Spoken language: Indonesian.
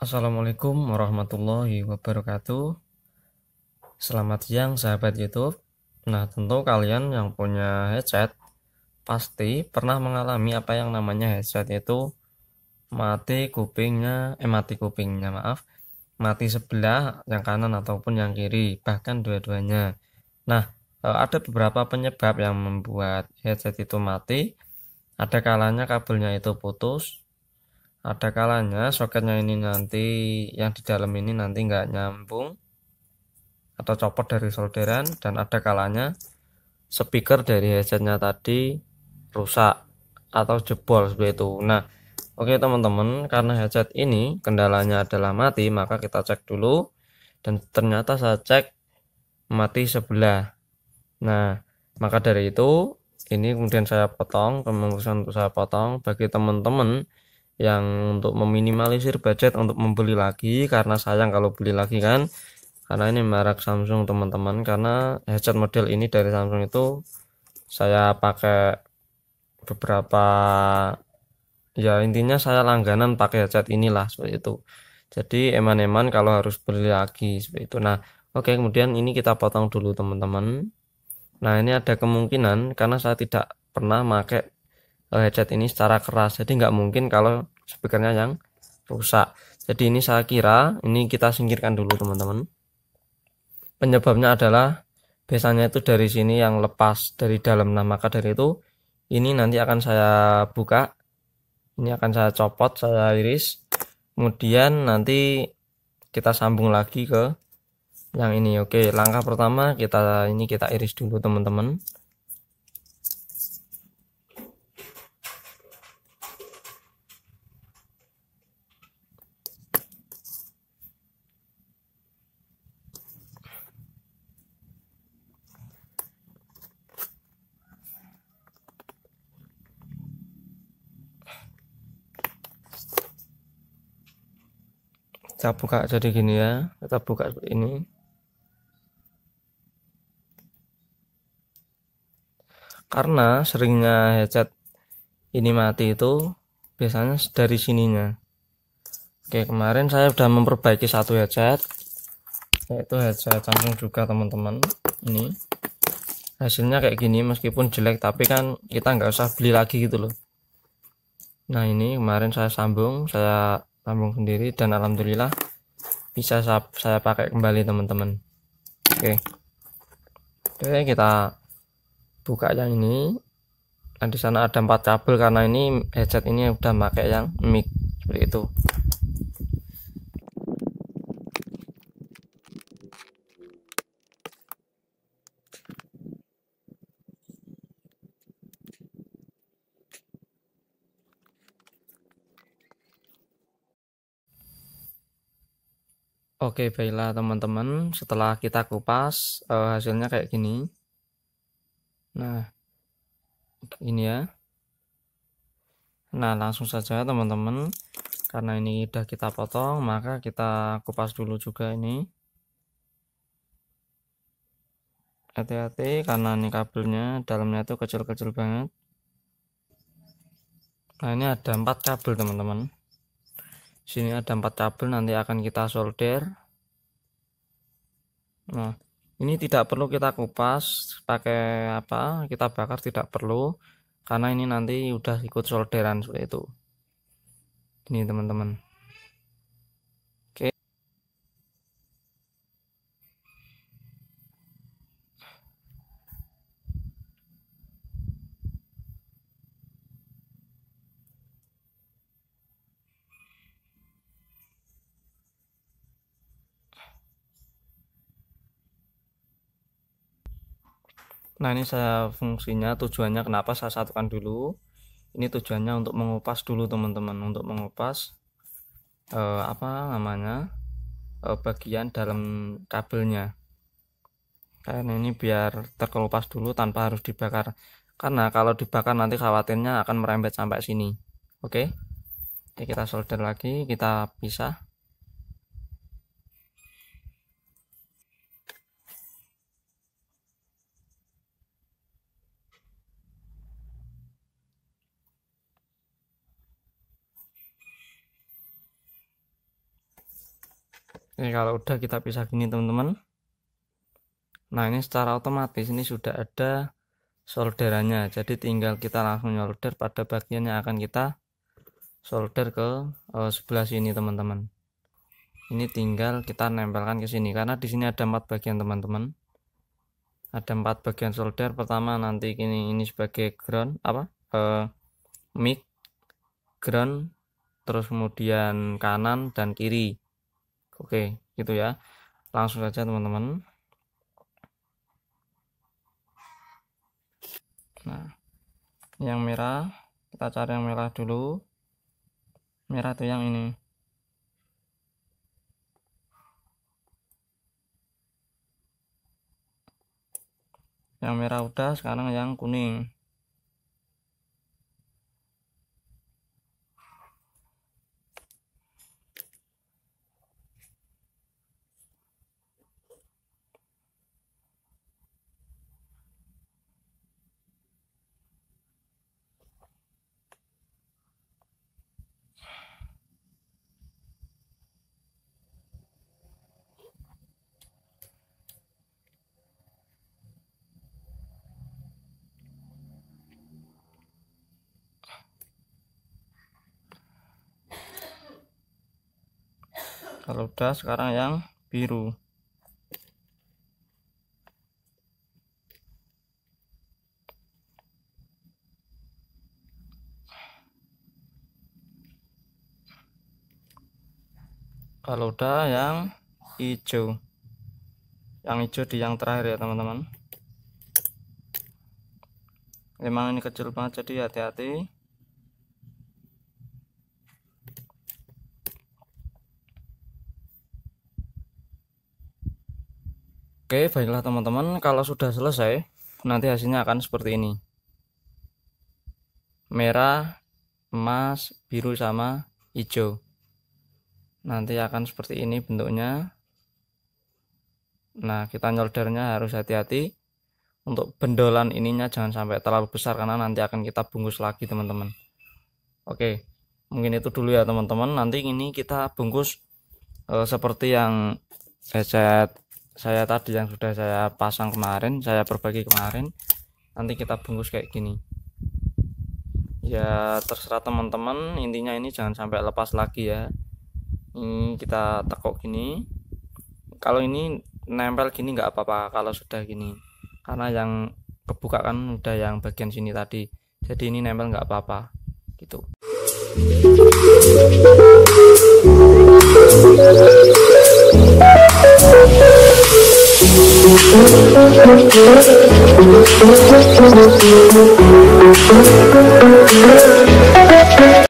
Assalamualaikum warahmatullahi wabarakatuh. Selamat siang sahabat YouTube. Nah, tentu kalian yang punya headset pasti pernah mengalami apa yang namanya headset itu mati kupingnya, eh mati kupingnya, maaf, mati sebelah yang kanan ataupun yang kiri, bahkan dua-duanya. Nah, e, ada beberapa penyebab yang membuat headset itu mati. Ada kalanya kabelnya itu putus, ada kalanya soketnya ini nanti yang di dalam ini nanti nggak nyambung atau copot dari solderan dan ada kalanya speaker dari headsetnya tadi rusak atau jebol seperti itu nah oke okay, teman-teman karena headset ini kendalanya adalah mati maka kita cek dulu dan ternyata saya cek mati sebelah nah maka dari itu ini kemudian saya potong untuk saya potong bagi teman-teman yang untuk meminimalisir budget untuk membeli lagi karena sayang kalau beli lagi kan karena ini merek Samsung teman-teman karena headset model ini dari Samsung itu saya pakai beberapa ya intinya saya langganan pakai headset inilah seperti itu jadi eman-eman kalau harus beli lagi seperti itu nah oke kemudian ini kita potong dulu teman-teman nah ini ada kemungkinan karena saya tidak pernah pakai headset ini secara keras jadi nggak mungkin kalau speakernya yang rusak jadi ini saya kira ini kita singkirkan dulu teman-teman penyebabnya adalah biasanya itu dari sini yang lepas dari dalam nah maka dari itu ini nanti akan saya buka ini akan saya copot saya iris kemudian nanti kita sambung lagi ke yang ini oke langkah pertama kita ini kita iris dulu teman-teman kita buka jadi gini ya kita buka ini karena seringnya headset ini mati itu biasanya dari sininya oke kemarin saya sudah memperbaiki satu headset yaitu headset Samsung juga teman-teman ini hasilnya kayak gini meskipun jelek tapi kan kita nggak usah beli lagi gitu loh nah ini kemarin saya sambung saya sambung sendiri dan alhamdulillah bisa saya, pakai kembali teman-teman oke oke kita buka yang ini nah di sana ada empat kabel karena ini headset ini udah pakai yang mic seperti itu Oke, baiklah teman-teman. Setelah kita kupas, uh, hasilnya kayak gini. Nah, ini ya. Nah, langsung saja teman-teman. Karena ini sudah kita potong, maka kita kupas dulu juga ini. Hati-hati karena ini kabelnya dalamnya itu kecil-kecil banget. Nah, ini ada empat kabel teman-teman sini ada empat kabel nanti akan kita solder nah ini tidak perlu kita kupas pakai apa kita bakar tidak perlu karena ini nanti udah ikut solderan seperti itu ini teman-teman Nah ini saya fungsinya tujuannya kenapa saya satukan dulu. Ini tujuannya untuk mengupas dulu teman-teman untuk mengupas eh, apa namanya eh, bagian dalam kabelnya. Karena ini biar terkelupas dulu tanpa harus dibakar. Karena kalau dibakar nanti khawatirnya akan merembet sampai sini. Oke. Oke kita solder lagi kita pisah. ini kalau udah kita pisah gini teman-teman nah ini secara otomatis ini sudah ada solderannya jadi tinggal kita langsung solder pada bagian yang akan kita solder ke uh, sebelah sini teman-teman ini tinggal kita nempelkan ke sini karena di sini ada empat bagian teman-teman ada empat bagian solder pertama nanti ini ini sebagai ground apa uh, mic ground terus kemudian kanan dan kiri Oke, gitu ya. Langsung saja teman-teman. Nah, yang merah, kita cari yang merah dulu. Merah tuh yang ini. Yang merah udah, sekarang yang kuning. kalau udah sekarang yang biru kalau udah yang hijau yang hijau di yang terakhir ya teman-teman memang ini kecil banget jadi hati-hati Oke, baiklah teman-teman, kalau sudah selesai, nanti hasilnya akan seperti ini. Merah, emas, biru sama hijau. Nanti akan seperti ini bentuknya. Nah, kita nyoldernya harus hati-hati. Untuk bendolan ininya jangan sampai terlalu besar karena nanti akan kita bungkus lagi, teman-teman. Oke, mungkin itu dulu ya, teman-teman. Nanti ini kita bungkus eh, seperti yang headset saya tadi yang sudah saya pasang kemarin saya perbagi kemarin nanti kita bungkus kayak gini ya terserah teman-teman intinya ini jangan sampai lepas lagi ya ini kita tekuk gini kalau ini nempel gini nggak apa-apa kalau sudah gini karena yang kebuka kan udah yang bagian sini tadi jadi ini nempel nggak apa-apa gitu Thank you.